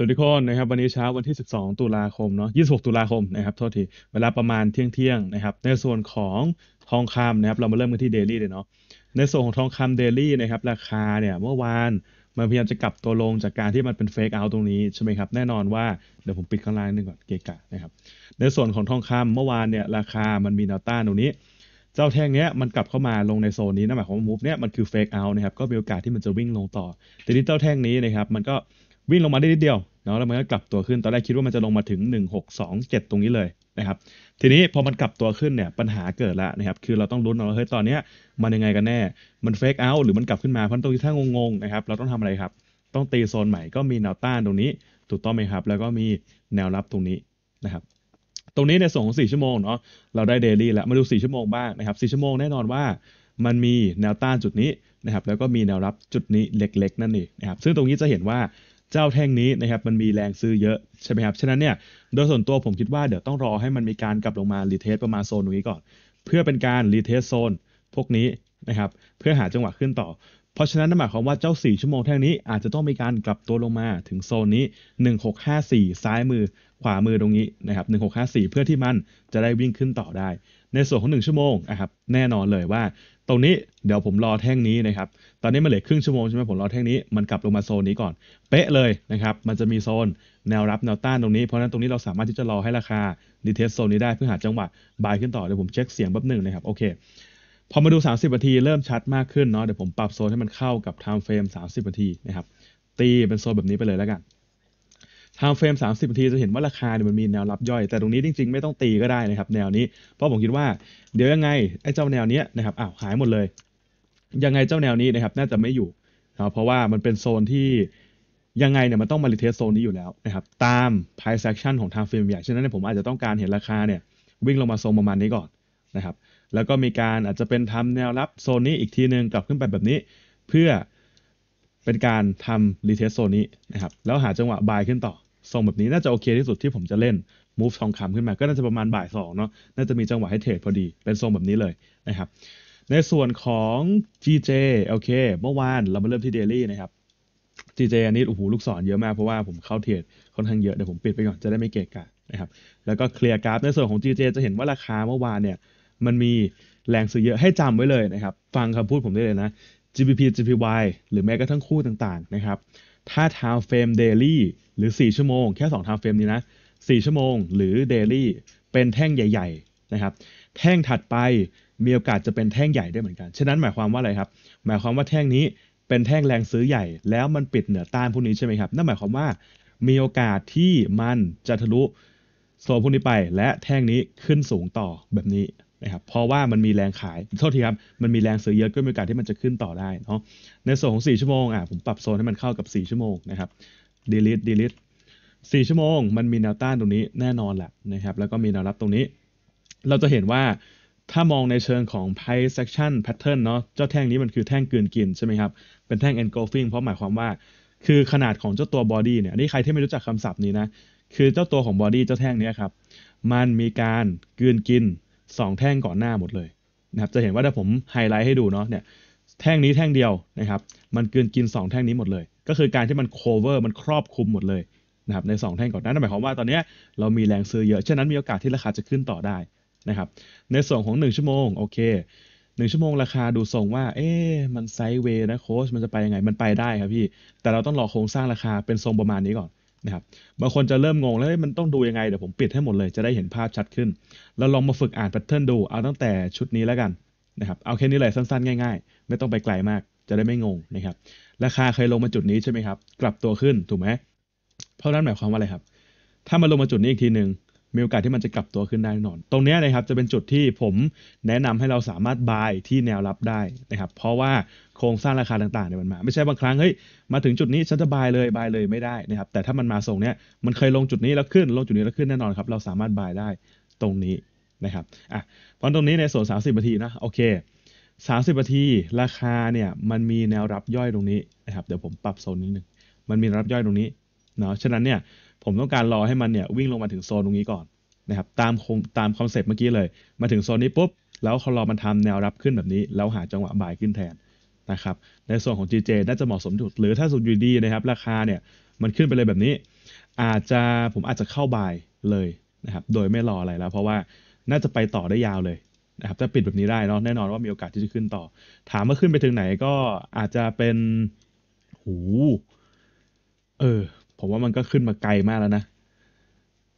สวัสดีทุกคนนะครับวันนี้เช้าวันที่ 12 ตุลาคมเนาะ 26 ตุลาคมนะครับโทษที เวลาประมาณเที่ยงเที่ยงนะครับในส่วนของทองคำนะครับเรามาเริ่มกันที่เดลี่เลยเนาะในส่วนของทองคำเดลี่นะครับราคาเนี่ยเมื่อวาน มันพยายามจะกลับตัวลงจากการที่มันเป็นเฟกเอาตรงนี้ ใช่ไหมครับ แน่นอนว่า เดี๋ยวผมปิดข้างล่างนึงก่อนเกกะนะครับในส่วนของทองคำเมื่อวานเนี่ยราคามันมีแนวต้านตรงนี้ เจ้าแท่งเนี้ยมันกลับเข้ามาลงในโซนนี้นะหมายความว่ามูฟเนี้ยมันคือเฟกเอา์นะครับก็มีโอกาสที่มันจะวิ่งลงต่อ แต่นี้เจ้าแท่งนี้นะครับมันก็วิ่งลงมาได้นิดเดียวเนาะแล้วมันก็กลับตัวขึ้นตอนแรกคิดว่ามันจะลงมาถึง 1627 ตรงนี้เลยนะครับ ทีนี้พอมันกลับตัวขึ้นเนี่ย ปัญหาเกิดละนะครับ คือเราต้องรุ้นว่าเฮ้ย ตอนเนี้ย มันยังไงกันแน่ มันเฟกเอาท์หรือมันกลับขึ้นมาเพราะตรงที่ถ้างงๆ นะครับ เราต้องทำอะไรครับ ต้องตีโซนใหม่ ก็มีแนวต้านตรงนี้ถูกต้องไหมครับ แล้วก็มีแนวรับตรงนี้นะครับ ตรงนี้ในส่วนของ4ชั่วโมงเนาะ เราได้เดลี่แล้ว มาดู 4 ชั่วโมงบ้างนะครับ 4 ชั่วโมงแน่นอนว่า มันมีแนวต้านจุดนี้นะครับ แล้วก็มีแนวรับจุดนี้เล็ก ๆนั่นเองนะครับซึ่งตรงนี้จะเห็นว่าเจ้าแท่งนี้นะครับมันมีแรงซื้อเยอะใช่ไหมครับ ฉะนั้นเนี่ย โดยส่วนตัวผมคิดว่าเดี๋ยวต้องรอให้มันมีการกลับลงมารีเทสประมาณโซนตรงนี้ก่อน เพื่อเป็นการรีเทสโซนพวกนี้นะครับเพื่อหาจังหวะขึ้นต่อเพราะฉะนั้นหมายความว่าเจ้า 4 ชั่วโมงแท่งนี้อาจจะต้องมีการกลับตัวลงมาถึงโซนนี้ 1654 ซ้ายมือ ขวามือตรงนี้นะครับ 1654 เพื่อที่มันจะได้วิ่งขึ้นต่อได้ในส่วนของ1ชั่วโมงนะครับแน่นอนเลยว่า ตรงนี้เดี๋ยวผมรอแท่งนี้นะครับตอนนี้มันเหลือครึ่งชั่วโมงใช่ไหมผมรอแท่งนี้ มันกลับลงมาโซนนี้ก่อนเป๊ะเลยนะครับมันจะมีโซนแนวรับแนว ต้านตรงนี้เพราะนั้นตรงนี้เราสามารถที่จะรอให้ราคาดีเทสโซนนี้ได้เพื่อหาจังหวะบายขึ้นต่อเดี๋ยวผมเช็คเสียงแป๊บหนึ่งนะครับโอเคพอมาดู 30นาทีเริ่มชัดมากขึ้นเนาะเดี๋ยวผมปรับโซนให้มันเข้ากับไทม์เฟรม30นาทีนะครับตีเป็นโซนแบบนี้ไปเลยแล้วกันทำเฟรม30 นาที จะเห็นว่าราคาเนี่ยมันมีแนวรับย่อย แต่ตรงนี้จริงๆ ไม่ต้องตีก็ได้นะครับแนวนี้ เพราะผมคิดว่าเดี๋ยวยังไง ไอ้เจ้าแนวเนี้ยนะครับอ้าวหายหมดเลย ยังไงเจ้าแนวนี้นะครับน่าจะไม่อยู่นะเพราะว่ามันเป็นโซนที่ยังไงเนี่ยมันต้องมาลีเทสโซนนี้อยู่แล้วนะครับตาม price action ของทางเฟรมใหญ่ฉะนั้นผมอาจจะต้องการเห็นราคาเนี่ยวิ่งลงมาโซนประมาณนี้ก่อนนะครับ แล้วก็มีการอาจจะเป็นทำแนวรับโซนนี้อีกทีหนึ่งกลับขึ้นไปแบบนี้ เพื่อเป็นการทำรีเทสโซนนี้นะครับ แล้วหาจังหวะบายขึ้นต่อทรงแบบนี้น่าจะโอเคที่สุดที่ผมจะเล่น move ทองคำขึ้นมาก็น่าจะประมาณบ่ายสองเนาะน่าจะมีจังหวะให้เทรดพอดี เป็นทรงแบบนี้เลยนะครับในส่วนของ GJ โอเค เมื่อวาน เรามาเริ่มที่ Daily นะครับ GJ อันนี้โอ้โหลูกศรเยอะมากเพราะว่าผมเข้าเทรดค่อนข้างเยอะเดี๋ยวผมปิดไปก่อนจะได้ไม่เกะกะนะครับแล้วก็เคลียร์กราฟในส่วนของ GJ จะเห็นว่าราคาเมื่อวานเนี่ย มันมีแรงซื้อเยอะให้จำไว้เลยนะครับฟังคำพูดผมได้เลยนะ GBP GPY หรือแม้กระทั่งคู่ต่างๆนะครับถ้า time frame daily หรือ4ชั่วโมงแค่2 time frame นี้นะ4ชั่วโมงหรือ daily เป็นแท่งใหญ่ๆนะครับ แท่งถัดไปมีโอกาสจะเป็นแท่งใหญ่ได้เหมือนกันฉะนั้นหมายความว่าอะไรครับ หมายความว่าแท่งนี้เป็นแท่งแรงซื้อใหญ่ แล้วมันปิดเหนือต้านพวกนี้ใช่ไหมครับนั่นหมายความว่ามีโอกาสที่มันจะทะลุโซนพวกนี้ไปและแท่งนี้ขึ้นสูงต่อแบบนี้นะครับ เพราะว่ามันมีแรงขายโทษทีครับ มันมีแรงซื้อเยอะก็มีโอกาสที่มันจะขึ้นต่อได้เนาะ ในส่วนของ4 ชั่วโมงอ่ะผมปรับโซนให้มันเข้ากับ 4 ชั่วโมงนะครับ delete delete 4 ชั่วโมงมันมีแนวต้านตรงนี้แน่นอนแหละนะครับ แล้วก็มีแนวรับตรงนี้ เราจะเห็นว่าถ้ามองในเชิงของ price action pattern เนาะ เจ้าแท่งนี้มันคือแท่งกืนกินใช่ไหมครับ เป็นแท่ง engulfing เพราะหมายความว่า คือขนาดของเจ้าตัว body เนี่ยนี่ใครที่ไม่รู้จักคำศัพท์นี้นะ คือเจ้าตัวของ body เจ้าแท่งนี้ครับ มันมีการกืนกินสองแท่งก่อนหน้าหมดเลยนะครับจะเห็นว่าถ้าผมไฮไลท์ให้ดูเนาะเนี่ยแท่งนี้แท่งเดียวนะครับมันเกินกิน 2 แท่งนี้หมดเลย ก็คือการที่มันโคเวอร์มันครอบคลุมหมดเลยนะครับใน 2 แท่งก่อนนั้นหมายความว่าตอนนี้เรามีแรงซื้อเยอะ ฉะนั้นมีโอกาสที่ราคาจะขึ้นต่อได้นะครับในส่วนของ 1 ชั่วโมงโอเคหนึ่งชั่วโมงราคาดูทรงว่าเอ๊ะมันไซด์เวย์นะโค้ชมันจะไปยังไงมันไปได้ครับพี่ แต่เราต้องรอโครงสร้างราคาเป็นทรงประมาณนี้ก่อนนะครับบางคนจะเริ่มงงแล้วมันต้องดูยังไงเดี๋ยวผมปิดให้หมดเลยจะได้เห็นภาพชัดขึ้นเราลองมาฝึกอ่านแพทเทิร์นดูเอาตั้งแต่ชุดนี้แล้วกันนะครับเอาแค่นี้เลยสั้นๆง่ายๆ ไม่ต้องไปไกลมากจะได้ไม่งงนะครับราคาเคยลงมาจุดนี้ใช่ไหมครับ กลับตัวขึ้นถูกไหมเพราะนั้นหมายความว่าอะไรครับ ถ้ามาลงมาจุดนี้อีกทีหนึ่งมีโอกาสที่มันจะกลับตัวขึ้นได้แน่นอน ตรงนี้นะครับจะเป็นจุดที่ผมแนะนำให้เราสามารถบายที่แนวรับได้นะครับ เพราะว่าโครงสร้างราคาต่างๆเนี่ยมันมาไม่ใช่บางครั้งเฮ้ยมาถึงจุดนี้ฉันจะบายเลยบายเลยไม่ได้นะครับ แต่ถ้ามันมาส่งเนี่ยมันเคยลงจุดนี้แล้วขึ้นลงจุดนี้แล้วขึ้นแน่นอนครับ เราสามารถบายได้ตรงนี้นะครับอ่ะตอนตรงนี้ในส่วน 30 นาทีนะโอเค 30 นาทีราคาเนี่ยมันมีแนวรับย่อยตรงนี้นะครับเดี๋ยวผมปรับโซนนิดนึงมันมีรับย่อยตรงนี้เนาะฉะนั้นเนี่ยผมต้องการรอให้มันเนี่ยวิ่งลงมาถึงโซนตรงนี้ก่อนนะครับ ตามคงตามคอนเซปต์เมื่อกี้เลย มาถึงโซนนี้ปุ๊บ แล้วเขารอมันทำแนวรับขึ้นแบบนี้ แล้วหาจังหวะบ่ายขึ้นแทนนะครับ ในส่วนของ GJ น่าจะเหมาะสมถุด หรือถ้าสุดยูดีนะครับ ราคาเนี่ยมันขึ้นไปเลยแบบนี้ อาจจะผมอาจจะเข้าบ่ายเลยนะครับ โดยไม่รออะไรแล้ว เพราะว่าน่าจะไปต่อได้ยาวเลยนะครับ ถ้าปิดแบบนี้ได้เนาะแน่นอนว่ามีโอกาสที่จะขึ้นต่อ ถามว่าขึ้นไปถึงไหนก็อาจจะเป็นหู เออผมว่ามันก็ขึ้นมาไกลมากแล้วนะ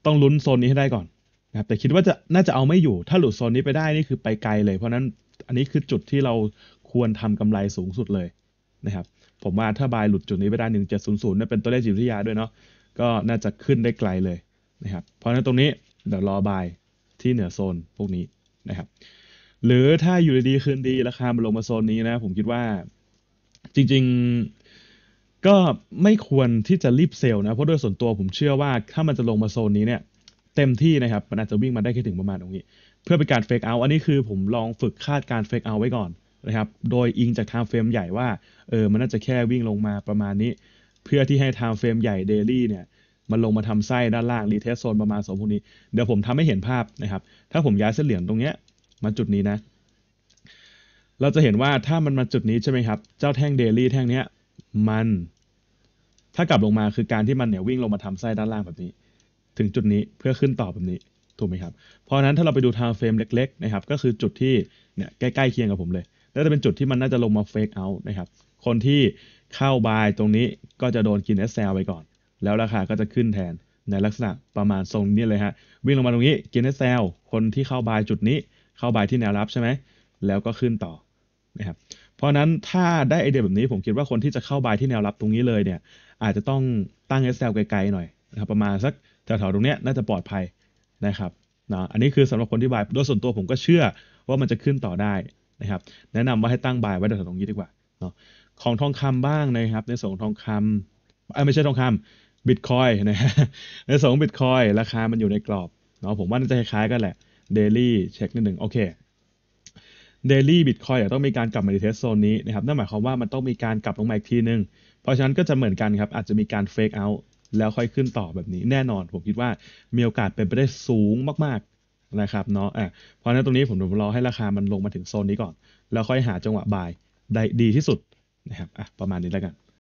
ต้องลุ้นโซนนี้ให้ได้ก่อนนะครับแต่คิดว่าจะน่าจะเอาไม่อยู่ ถ้าหลุดโซนนี้ไปได้นี่คือไปไกลเลย เพราะนั้นอันนี้คือจุดที่เราควรทำกำไรสูงสุดเลย นะครับ ผมว่าถ้าบายหลุดจุดนี้ไปได้หนึ่งเจ็ดศูนย์ศูนย์เป็นตัวเลขจิตวิทยาด้วยเนาะ ก็น่าจะขึ้นได้ไกลเลยนะครับ เพราะนั้นตรงนี้เดี๋ยวรอบายที่เหนือโซนพวกนี้นะครับ หรือถ้าอยู่ดีๆคืนดีราคามันลงมาโซนนี้นะผมคิดว่าจริง ๆก็ไม่ควรที่จะรีบเซลนะเพราะโดยส่วนตัวผมเชื่อว่าถ้ามันจะลงมาโซนนี้เนี่ยเต็มที่นะครับ มันอาจจะวิ่งมาได้แค่ถึงประมาณตรงนี้เพื่อเป็นการเฟกเอาอันนี้คือผมลองฝึกคาดการเฟกเอาไว้ก่อนนะครับโดยอิงจากไทม์เฟรมใหญ่ว่าเออมันน่าจะแค่วิ่งลงมาประมาณนี้ เพื่อที่ให้ไทม์เฟรมใหญ่เดลี่เนี่ยมันลงมาทำไส้ด้านล่างรีเทสโซนประมาณสองพวกนี้ เดี๋ยวผมทำให้เห็นภาพนะครับถ้าผมย้ายเส้นเหลืองตรงเนี้ยมาจุดนี้นะ เราจะเห็นว่าถ้ามันมาจุดนี้ใช่ไหมครับ เจ้าแท่งเดลี่แท่งเนี้ยมันถ้ากลับลงมาคือการที่มันเนี่ยวิ่งลงมาทำไส้ด้านล่างแบบนี้ ถึงจุดนี้เพื่อขึ้นต่อแบบนี้ถูกไหมครับเพราะนั้นถ้าเราไปดูทางเฟรมเล็กๆนะครับก็คือจุดที่เนี่ยใกล้ๆเคียงกับผมเลยแล้วจะเป็นจุดที่มันน่าจะลงมาเฟกเอาท์นะครับคนที่เข้าบายตรงนี้ก็จะโดนกินอสเซลไปก่อน แล้วราคาก็จะขึ้นแทนในลักษณะประมาณทรงนี้เลยฮะวิ่งลงมาตรงนี้กินอสเซลคนที่เข้าบายจุดนี้เข้าบายที่แนวรับใช่ไหมแล้วก็ขึ้นต่อนะครับพราะนั้นถ้าได้ไอเดียแบบนี้ผมคิดว่าคนที่จะเข้าบายที่แนวรับตรงนี้เลยเนี่ยอาจจะต้องตั้ง SL ไกลๆหน่อยนะครับประมาณ สักแถวๆตรงเนี้ยน่าจะปลอดภัยนะครับนะอันนี้คือสำหรับคนที่บายโดยส่วนตัวผมก็เชื่อว่ามันจะขึ้นต่อได้นะครับแนะนำว่าให้ตั้งบายไว้แถวๆตรงนี้ดีกว่าเนาะของทองคำบ้างนะครับ ในส่วนทองคำไม่ใช่ทองคำบิตคอยนะในส่วนของบิตคอยราคามันอยู่ในกรอบเนาะผมว่าน่าจะคล้าย ๆกันแหละเดลี่เช็คนิดหนึ่งโอเคเดลี่บิตคอยต้องมีการกลับมาดีเทสโซนนี้นะครับ นั่นหมายความว่ามันต้องมีการกลับลงมาอีกทีนึง เพราะฉะนั้นก็จะเหมือนกันครับ อาจจะมีการเฟกเอาท์แล้วค่อยขึ้นต่อแบบนี้แน่นอน ผมคิดว่ามีโอกาสเป็นไปได้สูงมากๆนะครับเนาะอ่ะเพราะฉะนั้นตรงนี้ผมรอให้ราคามันลงมาถึงโซนนี้ก่อน แล้วค่อยหาจังหวะบายได้ดีที่สุดนะครับอ่ะประมาณนี้แล้วกัน